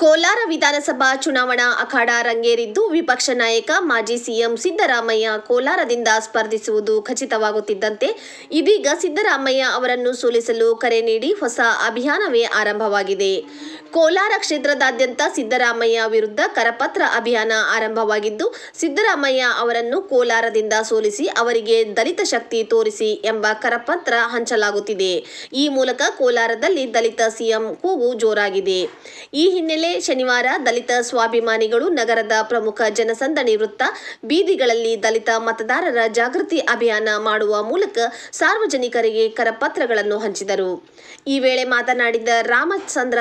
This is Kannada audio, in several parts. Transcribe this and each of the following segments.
ಕೋಲಾರ ವಿಧಾನಸಭಾ ಚುನಾವಣಾ ಅಖಾಡ ರಂಗೇರಿದ್ದು ವಿಪಕ್ಷ ನಾಯಕ ಮಾಜಿ ಸಿಎಂ ಸಿದ್ದರಾಮಯ್ಯ ಕೋಲಾರದಿಂದ ಸ್ಪರ್ಧಿಸುವುದು ಖಚಿತವಾಗುತ್ತಿದ್ದಂತೆ ಇದೀಗ ಸಿದ್ದರಾಮಯ್ಯ ಅವರನ್ನು ಸೋಲಿಸಲು ಕರೆ ನೀಡಿ ಹೊಸ ಅಭಿಯಾನವೇ ಆರಂಭವಾಗಿದೆ ಕೋಲಾರ ಕ್ಷೇತ್ರದಾದ್ಯಂತ ಸಿದ್ದರಾಮಯ್ಯ ವಿರುದ್ಧ ಕರಪತ್ರ ಅಭಿಯಾನ ಆರಂಭವಾಗಿದ್ದು ಸಿದ್ದರಾಮಯ್ಯ ಅವರನ್ನು ಕೋಲಾರದಿಂದ ಸೋಲಿಸಿ ಅವರಿಗೆ ದಲಿತ ಶಕ್ತಿ ತೋರಿಸಿ ಎಂಬ ಕರಪತ್ರ ಹಂಚಲಾಗುತ್ತಿದೆ ಈ ಮೂಲಕ ಕೋಲಾರದಲ್ಲಿ ದಲಿತ ಸಿಎಂ ಕೂಗು ಜೋರಾಗಿದೆ ಈ ಹಿನ್ನೆಲೆ ಶನಿವಾರ ದಲಿತ ಸ್ವಾಭಿಮಾನಿಗಳು ನಗರದ ಪ್ರಮುಖ ಜನಸಂದಣಿ ವೃತ್ತ ಬೀದಿಗಳಲ್ಲಿ ದಲಿತ ಮತದಾರರ ಜಾಗೃತಿ ಅಭಿಯಾನ ಮಾಡುವ ಮೂಲಕ ಸಾರ್ವಜನಿಕರಿಗೆ ಕರಪತ್ರಗಳನ್ನು ಹಂಚಿದರು ಈ ವೇಳೆ ಮಾತನಾಡಿದ ರಾಮಚಂದ್ರ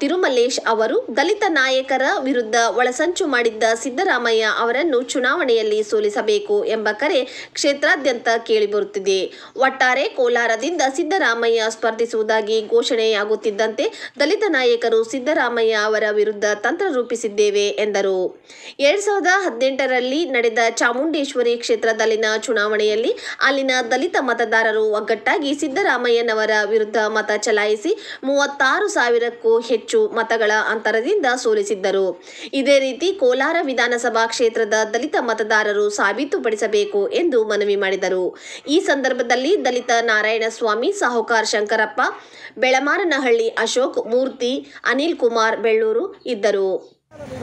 ತಿರುಮಲೇಶ್ ಅವರು ದಲಿತ ನಾಯಕರ ವಿರುದ್ಧ ಒಳಸಂಚು ಮಾಡಿದ್ದ ಸಿದ್ದರಾಮಯ್ಯ ಅವರನ್ನು ಚುನಾವಣೆಯಲ್ಲಿ ಸೋಲಿಸಬೇಕು ಎಂಬ ಕರೆ ಕ್ಷೇತ್ರಾದ್ಯಂತ ಕೇಳಿಬರುತ್ತಿದೆ ಒಟ್ಟಾರೆ ಕೋಲಾರದಿಂದ ಸಿದ್ದರಾಮಯ್ಯ ಸ್ಪರ್ಧಿಸುವುದಾಗಿ ಘೋಷಣೆಯಾಗುತ್ತಿದ್ದಂತೆ ದಲಿತ ನಾಯಕರು ಸಿದ್ದರಾಮಯ್ಯ ಅವರ ವಿರುದ್ಧ ತಂತ್ರ ರೂಪಿಸಿದ್ದೇವೆ ಎಂದರು ಎರಡ್ ಸಾವಿರದ ಹದಿನೆಂಟರಲ್ಲಿ ನಡೆದ ಚಾಮುಂಡೇಶ್ವರಿ ಕ್ಷೇತ್ರದಲ್ಲಿನ ಚುನಾವಣೆಯಲ್ಲಿ ಅಲ್ಲಿನ ದಲಿತ ಮತದಾರರು ಒಗ್ಗಟ್ಟಾಗಿ ಸಿದ್ದರಾಮಯ್ಯನವರ ವಿರುದ್ಧ ಮತ ಚಲಾಯಿಸಿ ಮೂವತ್ತಾರು ಸಾವಿರಕ್ಕೂ ಹೆಚ್ಚು ಮತಗಳ ಅಂತರದಿಂದ ಸೋಲಿಸಿದ್ದರು ಇದೇ ರೀತಿ ಕೋಲಾರ ವಿಧಾನಸಭಾ ಕ್ಷೇತ್ರದ ದಲಿತ ಮತದಾರರು ಸಾಬೀತುಪಡಿಸಬೇಕು ಎಂದು ಮನವಿ ಮಾಡಿದರು ಈ ಸಂದರ್ಭದಲ್ಲಿ ದಲಿತ ನಾರಾಯಣಸ್ವಾಮಿ ಸಾಹುಕಾರ್ ಶಂಕರಪ್ಪ ಬೆಳಮಾರನಹಳ್ಳಿ ಅಶೋಕ್ ಮೂರ್ತಿ ಅನಿಲ್ ಕುಮಾರ್ ಬೆಳ್ಳೂರು నలుగురు ఇద్దరు